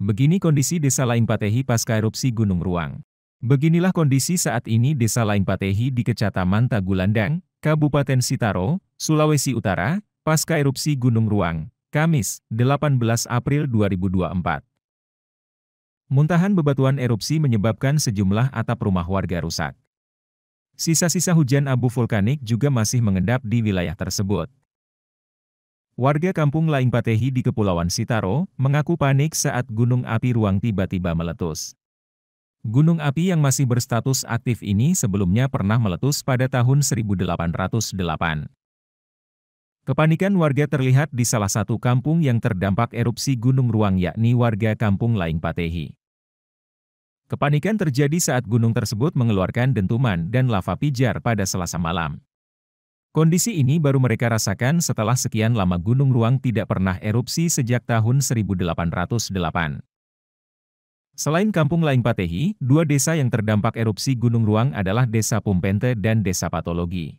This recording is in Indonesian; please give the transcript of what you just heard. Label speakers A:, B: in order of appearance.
A: Begini kondisi Desa Laing Patehi pasca erupsi Gunung Ruang. Beginilah kondisi saat ini Desa Laing Patehi di Kecamatan Tagulandang, Kabupaten Sitaro, Sulawesi Utara, pasca erupsi Gunung Ruang, Kamis, 18 April 2024. Muntahan bebatuan erupsi menyebabkan sejumlah atap rumah warga rusak. Sisa-sisa hujan abu vulkanik juga masih mengendap di wilayah tersebut. Warga kampung Laing Patehi di Kepulauan Sitaro, mengaku panik saat gunung api ruang tiba-tiba meletus. Gunung api yang masih berstatus aktif ini sebelumnya pernah meletus pada tahun 1808. Kepanikan warga terlihat di salah satu kampung yang terdampak erupsi Gunung Ruang yakni warga kampung Laing Patehi. Kepanikan terjadi saat gunung tersebut mengeluarkan dentuman dan lava pijar pada selasa malam. Kondisi ini baru mereka rasakan setelah sekian lama Gunung Ruang tidak pernah erupsi sejak tahun 1808. Selain Kampung Laing Patehi, dua desa yang terdampak erupsi Gunung Ruang adalah Desa Pumpente dan Desa Patologi.